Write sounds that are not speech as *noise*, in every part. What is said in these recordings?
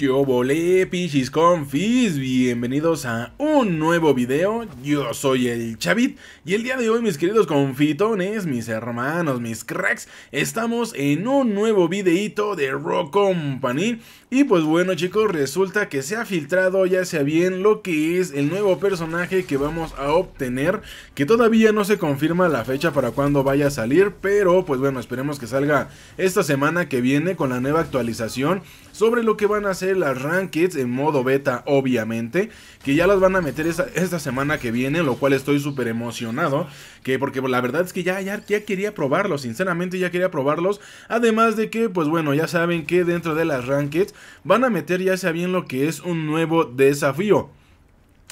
Yo obole, pichis confis? Bienvenidos a un nuevo video, yo soy el Chavit y el día de hoy mis queridos confitones, mis hermanos, mis cracks, estamos en un nuevo videito de Rock Company y pues bueno chicos, resulta que se ha filtrado ya sea bien lo que es el nuevo personaje que vamos a obtener, que todavía no se confirma la fecha para cuando vaya a salir, pero pues bueno, esperemos que salga esta semana que viene con la nueva actualización sobre lo que van a hacer las rankings en modo beta, obviamente. Que ya las van a meter esta, semana que viene, lo cual estoy súper emocionado. Que porque la verdad es que ya, ya, quería probarlos, sinceramente ya quería probarlos. Además de que, pues bueno, ya saben que dentro de las Rankeds van a meter ya sea bien lo que es un nuevo desafío.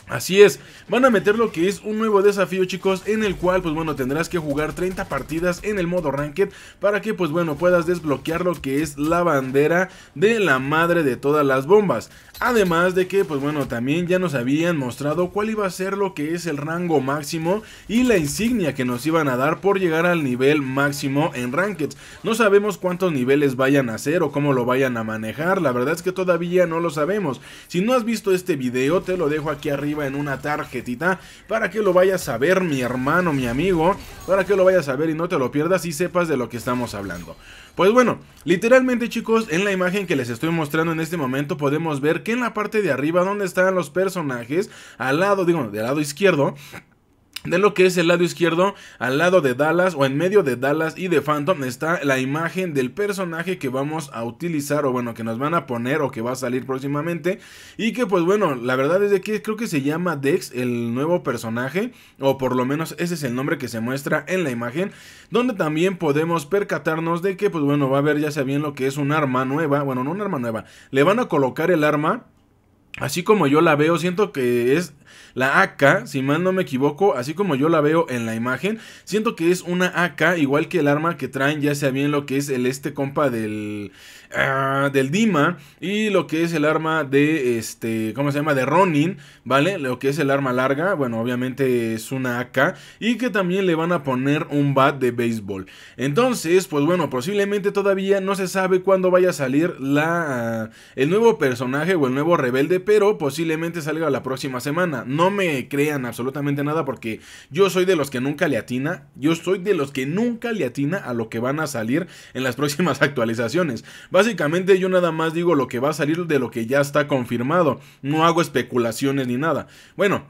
Así es, van a meter lo que es un nuevo desafío chicos en el cual pues bueno tendrás que jugar 30 partidas en el modo ranked para que pues bueno puedas desbloquear lo que es la bandera de la madre de todas las bombas. Además de que pues bueno también ya nos habían mostrado cuál iba a ser lo que es el rango máximo y la insignia que nos iban a dar por llegar al nivel máximo en ranked. No sabemos cuántos niveles vayan a hacer o cómo lo vayan a manejar, la verdad es que todavía no lo sabemos. Si no has visto este video te lo dejo aquí arriba en una tarjetita para que lo vayas a ver, mi hermano, mi amigo, para que lo vayas a ver y no te lo pierdas y sepas de lo que estamos hablando. Pues bueno, literalmente chicos, en la imagen que les estoy mostrando en este momento podemos ver que en la parte de arriba donde están los personajes, al lado, digo, del lado izquierdo, de lo que es el lado izquierdo, al lado de Dallas o en medio de Dallas y de Phantom está la imagen del personaje que vamos a utilizar o bueno, que nos van a poner o que va a salir próximamente y que pues bueno, la verdad es de que creo que se llama Dex el nuevo personaje o por lo menos ese es el nombre que se muestra en la imagen, donde también podemos percatarnos de que pues bueno, va a haber ya sea lo que es un arma nueva, bueno, no un arma nueva, le van a colocar el arma Así como yo la veo, siento que es la AK, si mal no me equivoco, así como yo la veo en la imagen, siento que es una AK, igual que el arma que traen, ya sea bien lo que es el este compa del... Ah, del Dima y lo que es el arma de este, ¿cómo se llama? de Ronin, ¿vale? Lo que es el arma larga, bueno, obviamente es una AK y que también le van a poner un bat de béisbol. Entonces, pues bueno, posiblemente todavía no se sabe cuándo vaya a salir la el nuevo personaje o el nuevo rebelde, pero posiblemente salga la próxima semana. No no me crean absolutamente nada porque yo soy de los que nunca le atina, yo soy de los que nunca le atina a lo que van a salir en las *laughs* próximas actualizaciones. Básicamente yo nada más digo lo que va a salir de lo que ya está confirmado, no hago especulaciones ni nada. Bueno,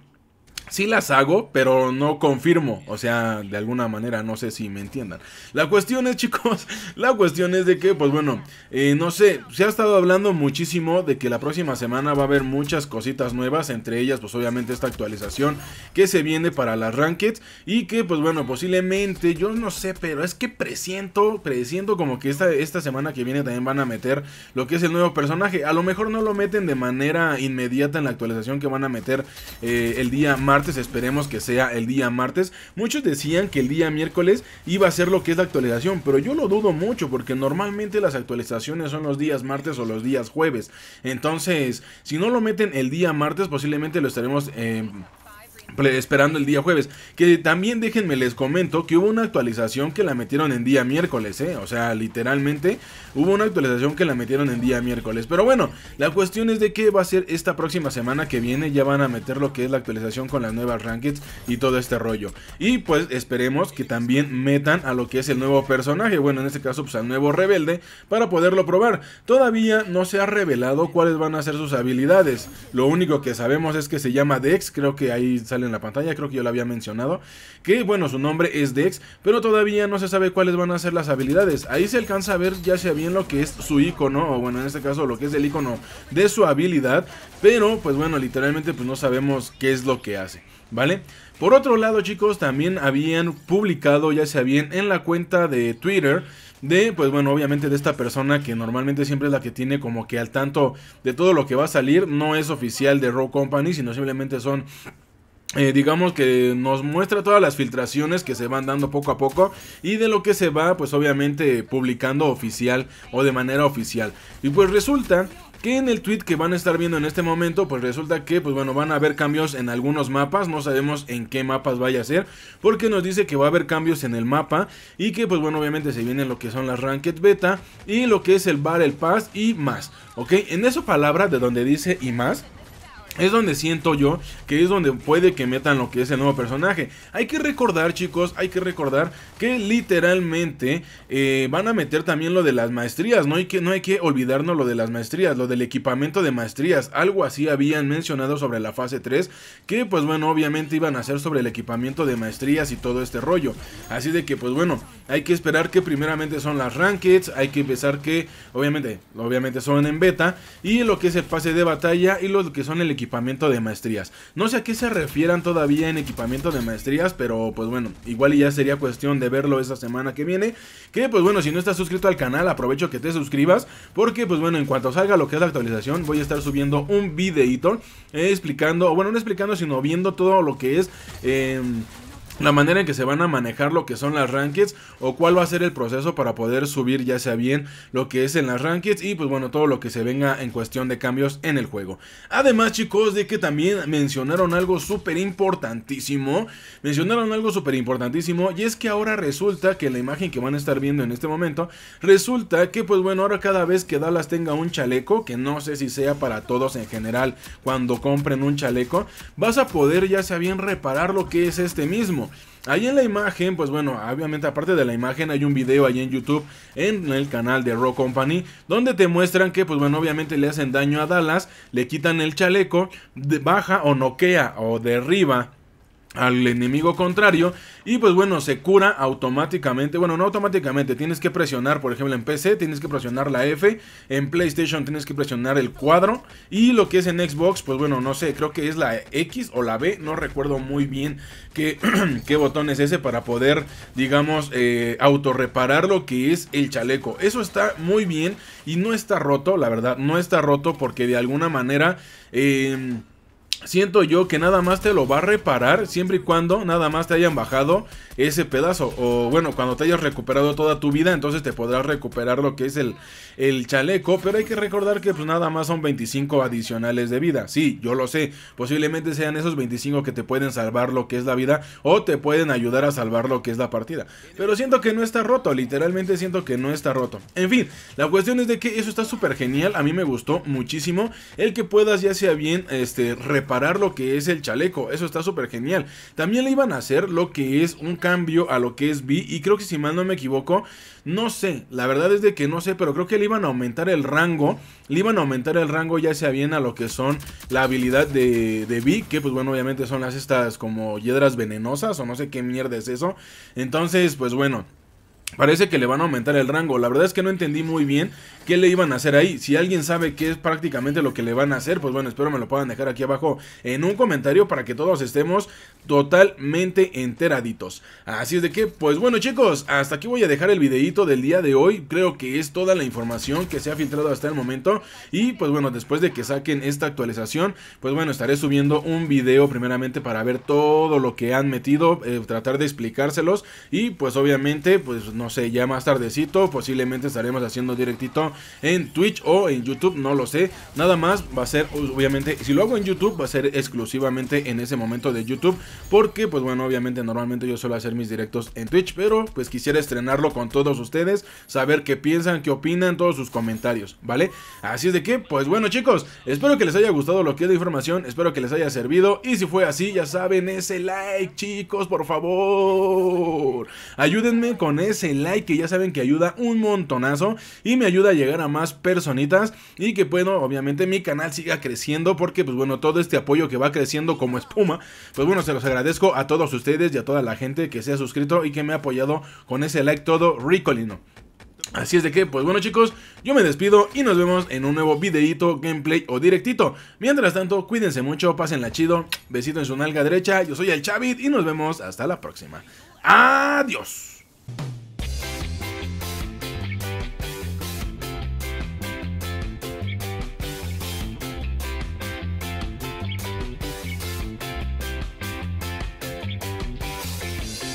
Sí las hago, pero no confirmo. O sea, de alguna manera, no sé si me entiendan. La cuestión es, *laughs* chicos, la cuestión es de que, pues bueno, eh, no sé, se ha estado hablando muchísimo de que la próxima semana va a haber muchas cositas nuevas, entre ellas, pues obviamente esta actualización que se viene para las Ranked, y que, pues bueno, posiblemente, yo no sé, pero es que presiento, presiento como que esta, esta semana que viene también van a meter lo que es el nuevo personaje. A lo mejor no lo meten de manera inmediata en la actualización que van a meter eh, el día martes esperemos que sea el día martes. Muchos decían que el día miércoles iba a ser lo que es la actualización, pero yo lo dudo mucho porque normalmente las actualizaciones son los días martes o los días jueves. Entonces, si no lo meten el día martes, posiblemente lo estaremos... Eh, esperando el día jueves. Que también déjenme les comento que hubo una actualización que la metieron en día miércoles, ¿eh? O sea, literalmente hubo una actualización que la metieron en día miércoles. Pero bueno, la cuestión es de qué va a ser esta próxima semana que viene. Ya van a meter lo que es la actualización con las nuevas rankings y todo este rollo. Y pues esperemos que también metan a lo que es el nuevo personaje. Bueno, en este caso, pues al nuevo rebelde para poderlo probar. Todavía no se ha revelado cuáles van a ser sus habilidades. Lo único que sabemos es que se llama Dex. Creo que ahí salen en la pantalla, creo que yo lo había mencionado, que bueno, su nombre es Dex, pero todavía no se sabe cuáles van a ser las habilidades. Ahí se alcanza a ver ya sea bien lo que es su icono, o bueno, en este caso lo que es el icono de su habilidad, pero pues bueno, literalmente pues no sabemos qué es lo que hace, ¿vale? Por otro lado, chicos, también habían publicado, ya sea bien en la cuenta de Twitter, de, pues bueno, obviamente de esta persona que normalmente siempre es la que tiene como que al tanto de todo lo que va a salir, no es oficial de Raw Company, sino simplemente son eh, digamos que nos muestra todas las filtraciones que se van dando poco a poco y de lo que se va pues obviamente publicando oficial o de manera oficial. Y pues resulta que en el tweet que van a estar viendo en este momento, pues resulta que, pues bueno, van a haber cambios en algunos mapas, no sabemos en qué mapas vaya a ser, porque nos dice que va a haber cambios en el mapa y que, pues bueno, obviamente se vienen lo que son las Ranked Beta y lo que es el Battle Pass y más, ¿ok? En esa palabra de donde dice y más, es donde siento yo que es donde puede que metan lo que es el nuevo personaje. Hay que recordar, chicos, hay que recordar que literalmente eh, van a meter también lo de las maestrías. No hay, que, no hay que olvidarnos lo de las maestrías, lo del equipamiento de maestrías. Algo así habían mencionado sobre la fase 3. Que pues bueno, obviamente iban a ser sobre el equipamiento de maestrías y todo este rollo. Así de que pues bueno, hay que esperar que primeramente son las rankings. Hay que empezar que obviamente, obviamente son en beta. Y lo que es el fase de batalla y lo que son el equipamiento equipamiento de maestrías. No sé a qué se refieran todavía en equipamiento de maestrías, pero pues bueno, igual ya sería cuestión de verlo esa semana que viene. Que pues bueno, si no estás suscrito al canal, aprovecho que te suscribas, porque pues bueno, en cuanto salga lo que es la actualización, voy a estar subiendo un videito explicando, bueno, no explicando, sino viendo todo lo que es... Eh, la manera en que se van a manejar lo que son las rankings o cuál va a ser el proceso para poder subir ya sea bien lo que es en las rankings y pues bueno todo lo que se venga en cuestión de cambios en el juego. Además chicos de que también mencionaron algo súper importantísimo, mencionaron algo súper importantísimo y es que ahora resulta que la imagen que van a estar viendo en este momento resulta que pues bueno ahora cada vez que Dallas tenga un chaleco que no sé si sea para todos en general cuando compren un chaleco vas a poder ya sea bien reparar lo que es este mismo Ahí en la imagen, pues bueno, obviamente aparte de la imagen hay un video ahí en YouTube en el canal de Rock Company donde te muestran que pues bueno, obviamente le hacen daño a Dallas, le quitan el chaleco, baja o noquea o derriba al enemigo contrario y pues bueno se cura automáticamente bueno no automáticamente tienes que presionar por ejemplo en PC tienes que presionar la F en PlayStation tienes que presionar el cuadro y lo que es en Xbox pues bueno no sé creo que es la X o la B no recuerdo muy bien qué, *clears throat* qué botón es ese para poder digamos eh, autorreparar lo que es el chaleco eso está muy bien y no está roto la verdad no está roto porque de alguna manera eh, Siento yo que nada más te lo va a reparar siempre y cuando nada más te hayan bajado ese pedazo. O bueno, cuando te hayas recuperado toda tu vida, entonces te podrás recuperar lo que es el, el chaleco. Pero hay que recordar que pues nada más son 25 adicionales de vida. Sí, yo lo sé. Posiblemente sean esos 25 que te pueden salvar lo que es la vida o te pueden ayudar a salvar lo que es la partida. Pero siento que no está roto, literalmente siento que no está roto. En fin, la cuestión es de que eso está súper genial. A mí me gustó muchísimo el que puedas ya sea bien este reparar parar lo que es el chaleco. Eso está súper genial. También le iban a hacer lo que es un cambio a lo que es B. Y creo que si mal no me equivoco, no sé. La verdad es de que no sé, pero creo que le iban a aumentar el rango. Le iban a aumentar el rango ya sea bien a lo que son la habilidad de, de B. Que pues bueno, obviamente son las estas como hiedras venenosas o no sé qué mierda es eso. Entonces, pues bueno. Parece que le van a aumentar el rango. La verdad es que no entendí muy bien qué le iban a hacer ahí. Si alguien sabe qué es prácticamente lo que le van a hacer, pues bueno, espero me lo puedan dejar aquí abajo en un comentario para que todos estemos totalmente enteraditos. Así es de que, pues bueno chicos, hasta aquí voy a dejar el videito del día de hoy. Creo que es toda la información que se ha filtrado hasta el momento. Y pues bueno, después de que saquen esta actualización, pues bueno, estaré subiendo un video primeramente para ver todo lo que han metido, eh, tratar de explicárselos. Y pues obviamente, pues no sé, ya más tardecito posiblemente estaremos haciendo directito en Twitch o en YouTube, no lo sé. Nada más va a ser, obviamente, si lo hago en YouTube va a ser exclusivamente en ese momento de YouTube. Porque, pues bueno, obviamente normalmente yo suelo hacer mis directos en Twitch, pero pues quisiera estrenarlo con todos ustedes, saber qué piensan, qué opinan, todos sus comentarios, ¿vale? Así es de que, pues bueno chicos, espero que les haya gustado lo que es de información, espero que les haya servido y si fue así, ya saben, ese like chicos, por favor. Ayúdenme con ese el like que ya saben que ayuda un montonazo y me ayuda a llegar a más personitas y que bueno, obviamente mi canal siga creciendo porque pues bueno, todo este apoyo que va creciendo como espuma, pues bueno, se los agradezco a todos ustedes y a toda la gente que se ha suscrito y que me ha apoyado con ese like todo ricolino. Así es de que, pues bueno chicos, yo me despido y nos vemos en un nuevo videito, gameplay o directito. Mientras tanto, cuídense mucho, pásenla chido, besito en su nalga derecha, yo soy el Chavit y nos vemos hasta la próxima. Adiós.